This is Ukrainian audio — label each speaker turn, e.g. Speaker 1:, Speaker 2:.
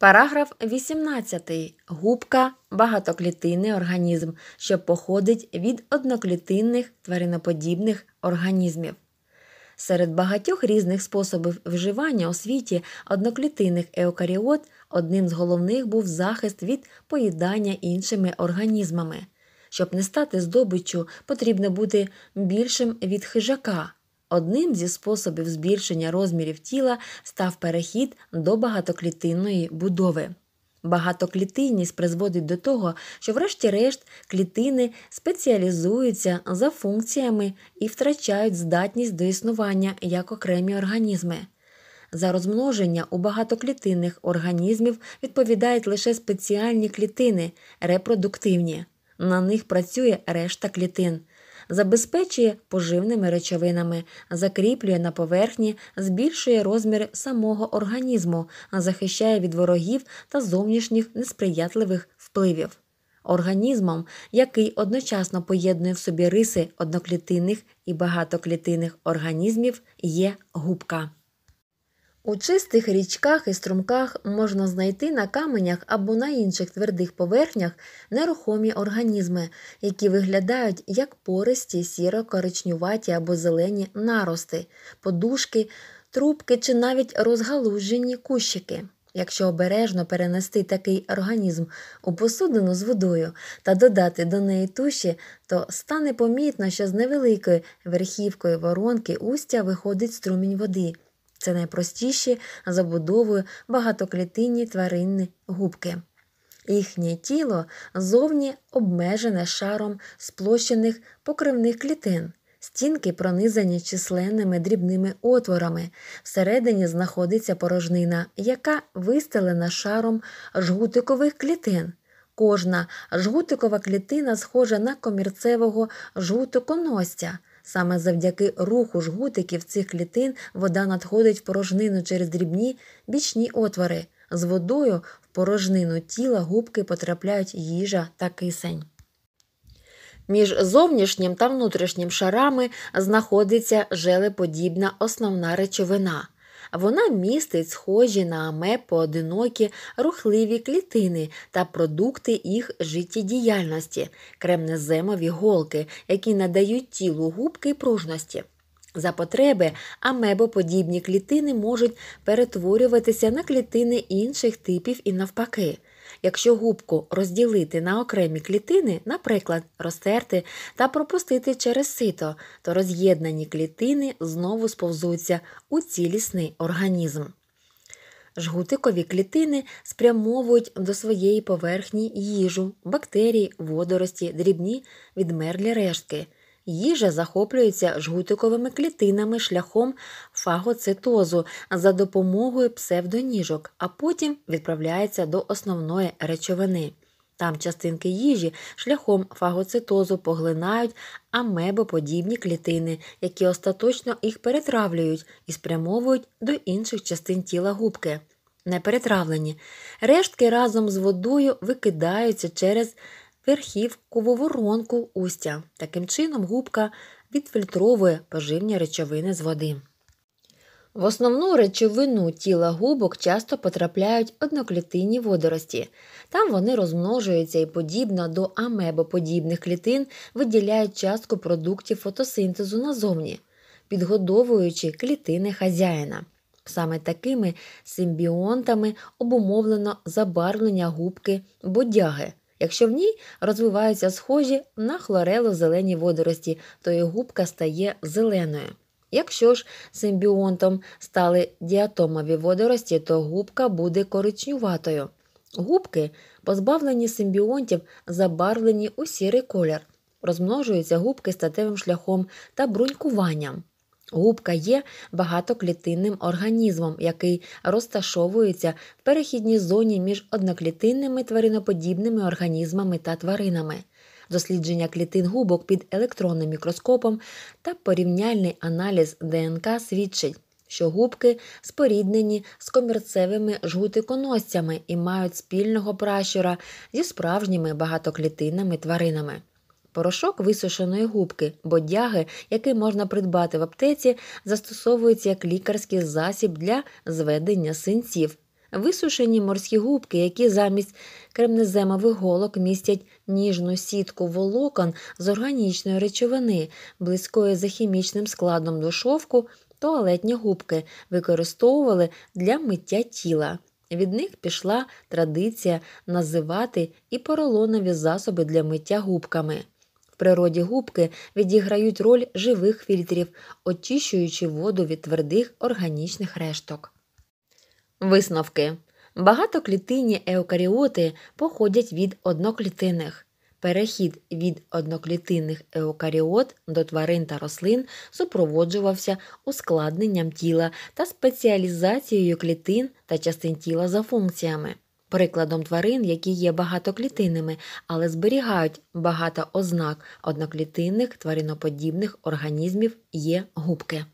Speaker 1: Параграф 18. Губка багатоклітинний організм, що походить від одноклітинних твариноподібних організмів. Серед багатьох різних способів вживання у світі одноклітинних еукаріот одним з головних був захист від поїдання іншими організмами. Щоб не стати здобиччю, потрібно бути більшим від хижака. Одним зі способів збільшення розмірів тіла став перехід до багатоклітинної будови. Багатоклітинність призводить до того, що, врешті-решт, клітини спеціалізуються за функціями і втрачають здатність до існування як окремі організми. За розмноження у багатоклітинних організмів відповідають лише спеціальні клітини репродуктивні. На них працює решта клітин забезпечує поживними речовинами, закріплює на поверхні, збільшує розміри самого організму, захищає від ворогів та зовнішніх несприятливих впливів. Організмом, який одночасно поєднує в собі риси одноклітинних і багатоклітинних організмів, є губка. У чистих річках і струмках можна знайти на каменях або на інших твердих поверхнях нерухомі організми, які виглядають як пористі, сіро коричнюваті або зелені нарости, подушки, трубки чи навіть розгалужені кущики. Якщо обережно перенести такий організм у посудину з водою та додати до неї туші, то стане помітно, що з невеликої верхівкою воронки устя виходить струмінь води. Це найпростіші забудовою багатоклітинні тваринні губки. Їхнє тіло зовні обмежене шаром сплощених покривних клітин. Стінки пронизані численними дрібними отворами. Всередині знаходиться порожнина, яка вистелена шаром жгутикових клітин. Кожна жгутикова клітина схожа на комірцевого жгутиконосця – Саме завдяки руху жгутиків цих клітин вода надходить в порожнину через дрібні бічні отвори. З водою в порожнину тіла губки потрапляють їжа та кисень. Між зовнішнім та внутрішнім шарами знаходиться желеподібна основна речовина. Вона містить схожі на амеб поодинокі рухливі клітини та продукти їх життєдіяльності, кремнеземові голки, які надають тілу губки пружності. За потреби амебоподібні клітини можуть перетворюватися на клітини інших типів і навпаки. Якщо губку розділити на окремі клітини, наприклад, розтерти та пропустити через сито, то роз'єднані клітини знову сповзуться у цілісний організм. Жгутикові клітини спрямовують до своєї поверхні їжу, бактерії, водорості, дрібні відмерлі рештки. Їжа захоплюється жгутиковими клітинами шляхом фагоцитозу за допомогою псевдоніжок, а потім відправляється до основної речовини. Там частинки їжі шляхом фагоцитозу поглинають амебоподібні клітини, які остаточно їх перетравлюють і спрямовують до інших частин тіла губки. Не Рештки разом з водою викидаються через Верхівку воронку устя. Таким чином, губка відфільтровує поживні речовини з води. В основну речовину тіла губок часто потрапляють одноклітинні водорості. Там вони розмножуються і подібно до амебоподібних клітин виділяють частку продуктів фотосинтезу назовні, підгодовуючи клітини хазяїна. Саме такими симбіонтами обумовлено забарвлення губки бодяги, Якщо в ній розвиваються схожі на хлорелу зелені водорості, то і губка стає зеленою. Якщо ж симбіонтом стали діатомові водорості, то губка буде коричнюватою. Губки, позбавлені симбіонтів, забарвлені у сірий колір. Розмножуються губки статевим шляхом та брунькуванням. Губка є багатоклітинним організмом, який розташовується в перехідній зоні між одноклітинними твариноподібними організмами та тваринами. Дослідження клітин губок під електронним мікроскопом та порівняльний аналіз ДНК свідчить, що губки споріднені з комірцевими жгутиконосцями і мають спільного пращура зі справжніми багатоклітинними тваринами. Порошок висушеної губки, бодяги, який можна придбати в аптеці, застосовується як лікарський засіб для зведення синців. Висушені морські губки, які замість кремнеземових голок містять ніжну сітку волокон з органічної речовини, близької за хімічним складом до шовку, туалетні губки використовували для миття тіла. Від них пішла традиція називати і поролонові засоби для миття губками природі губки відіграють роль живих фільтрів, очищуючи воду від твердих органічних решток. Висновки Багатоклітинні еукаріоти походять від одноклітинних. Перехід від одноклітинних еукаріот до тварин та рослин супроводжувався ускладненням тіла та спеціалізацією клітин та частин тіла за функціями прикладом тварин, які є багатоклітинними, але зберігають багато ознак одноклітинних твариноподібних організмів є губки.